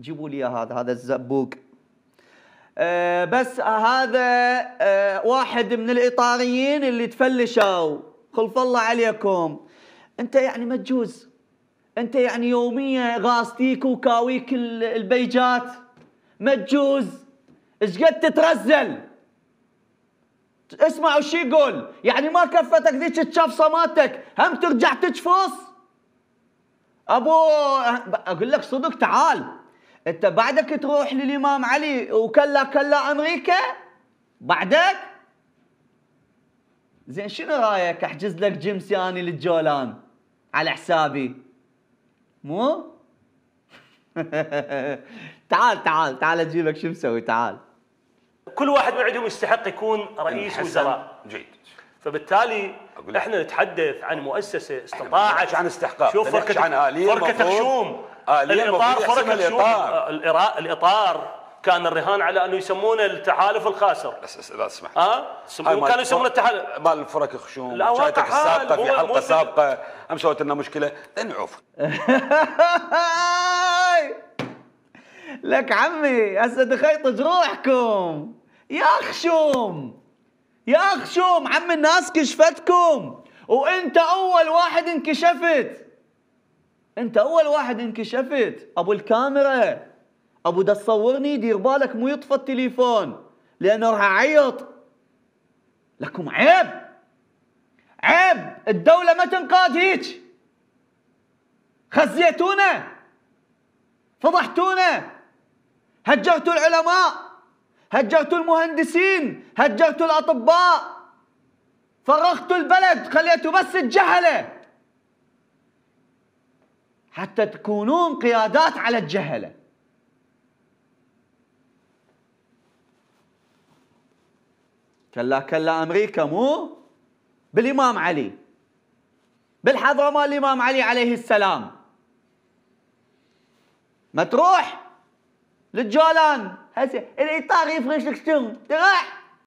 جيبوا لي هذا هذا الزبوق أه بس هذا أه واحد من الايطاليين اللي تفلشوا خلف الله عليكم انت يعني ما تجوز انت يعني يوميا غاصتيك وكاويك البيجات ما تجوز ايش قد تترزل اسمعوا شو يقول يعني ما كفتك ذيك تشاف مالتك هم ترجع تجفص ابو اقول لك صدق تعال انت بعدك تروح للامام علي وكلا كلا امريكا بعدك زين شنو رايك احجز لك جيم سياني للجولان على حسابي مو تعال تعال تعال اجيبك شو مسوي تعال كل واحد من عندهم يستحق يكون رئيس وزراء جيد فبالتالي احنا نتحدث عن مؤسسه استطاعت عن استحقاق شوف فركه عن اليه فركه تخشوم آه الاطار فرق الاطار آه، الاطار كان الرهان على انه يسمونه التحالف الخاسر بس لا اسمح اه كانوا يسمونه التحالف مال فرق خشوم لا شايتك السابقه في حلقه سابقه هم سوت لنا مشكله نعوف لك عمي هسه دخيت جروحكم يا خشوم يا خشوم عم الناس كشفتكم وانت اول واحد انكشفت انت اول واحد انكشفت ابو الكاميرا ابو دا تصورني دير بالك مو يطفى التليفون لانه راح اعيط لكم عيب عيب الدوله ما تنقاد هيك خزيتونا فضحتونا هجرتوا العلماء هجرتوا المهندسين هجرتوا الاطباء فرغتوا البلد خليتوا بس الجهله حتى تكونون قيادات على الجهله كلا كلا امريكا مو بالامام علي بالحضره الامام علي عليه السلام ما تروح للجولان هسه الاطار يفرش لك شنو تروح